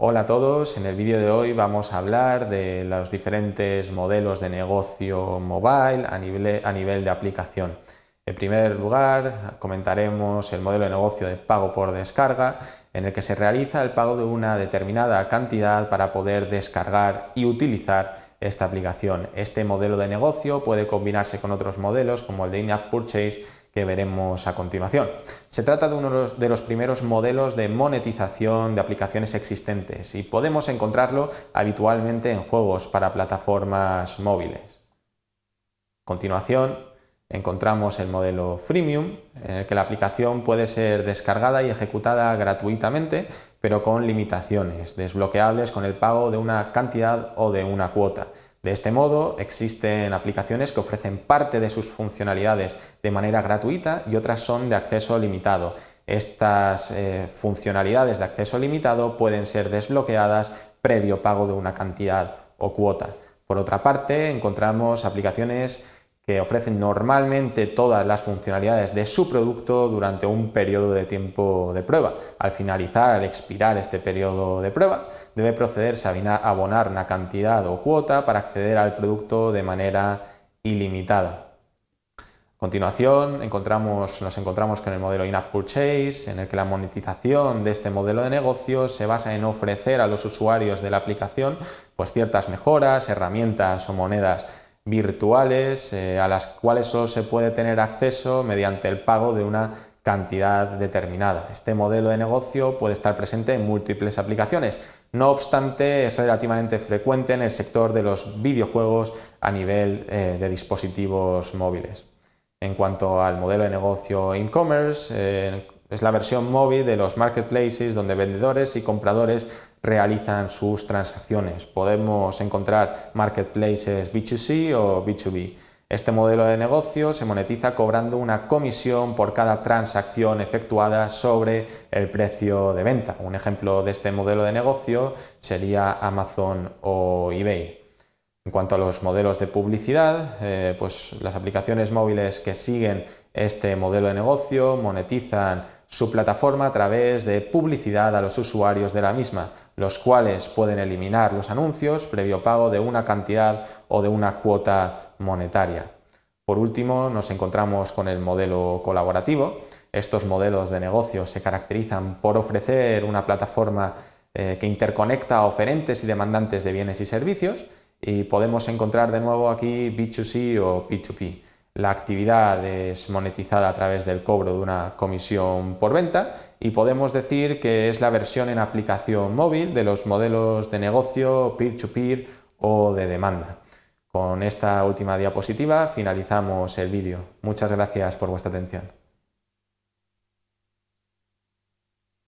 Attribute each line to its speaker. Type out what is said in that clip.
Speaker 1: Hola a todos, en el vídeo de hoy vamos a hablar de los diferentes modelos de negocio mobile a nivel, a nivel de aplicación. En primer lugar, comentaremos el modelo de negocio de pago por descarga, en el que se realiza el pago de una determinada cantidad para poder descargar y utilizar esta aplicación. Este modelo de negocio puede combinarse con otros modelos como el de in-app purchase que veremos a continuación. Se trata de uno de los primeros modelos de monetización de aplicaciones existentes y podemos encontrarlo habitualmente en juegos para plataformas móviles. A continuación, encontramos el modelo freemium, en el que la aplicación puede ser descargada y ejecutada gratuitamente, pero con limitaciones, desbloqueables con el pago de una cantidad o de una cuota. De este modo, existen aplicaciones que ofrecen parte de sus funcionalidades de manera gratuita y otras son de acceso limitado. Estas eh, funcionalidades de acceso limitado pueden ser desbloqueadas previo pago de una cantidad o cuota. Por otra parte, encontramos aplicaciones que ofrecen normalmente todas las funcionalidades de su producto durante un periodo de tiempo de prueba. Al finalizar, al expirar este periodo de prueba, debe procederse a abonar una cantidad o cuota para acceder al producto de manera ilimitada. A continuación, nos encontramos con el modelo In-App Purchase, en el que la monetización de este modelo de negocio se basa en ofrecer a los usuarios de la aplicación pues, ciertas mejoras, herramientas o monedas virtuales eh, a las cuales solo se puede tener acceso mediante el pago de una cantidad determinada. Este modelo de negocio puede estar presente en múltiples aplicaciones. No obstante, es relativamente frecuente en el sector de los videojuegos a nivel eh, de dispositivos móviles. En cuanto al modelo de negocio e-commerce, eh, es la versión móvil de los marketplaces donde vendedores y compradores realizan sus transacciones. Podemos encontrar marketplaces B2C o B2B. Este modelo de negocio se monetiza cobrando una comisión por cada transacción efectuada sobre el precio de venta. Un ejemplo de este modelo de negocio sería Amazon o eBay. En cuanto a los modelos de publicidad, eh, pues las aplicaciones móviles que siguen este modelo de negocio monetizan su plataforma a través de publicidad a los usuarios de la misma, los cuales pueden eliminar los anuncios previo pago de una cantidad o de una cuota monetaria. Por último, nos encontramos con el modelo colaborativo. Estos modelos de negocio se caracterizan por ofrecer una plataforma eh, que interconecta a oferentes y demandantes de bienes y servicios y podemos encontrar de nuevo aquí B2C o P2P. La actividad es monetizada a través del cobro de una comisión por venta y podemos decir que es la versión en aplicación móvil de los modelos de negocio peer-to-peer o de demanda. Con esta última diapositiva finalizamos el vídeo. Muchas gracias por vuestra atención.